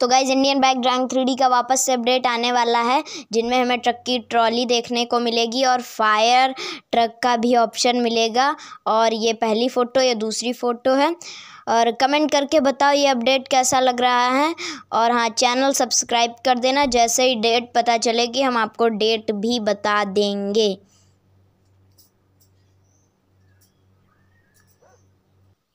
तो guys Indian bike rank three का वापस से अपडेट आने वाला है जिनमें हमें ट्रक की ट्रॉली देखने को मिलेगी और फायर ट्रक का भी ऑप्शन मिलेगा और ये पहली फ़ोटो या दूसरी फ़ोटो है और कमेंट करके बताओ ये अपडेट कैसा लग रहा है और हाँ चैनल सब्सक्राइब कर देना जैसे ही डेट पता चलेगी हम आपको डेट भी बता देंगे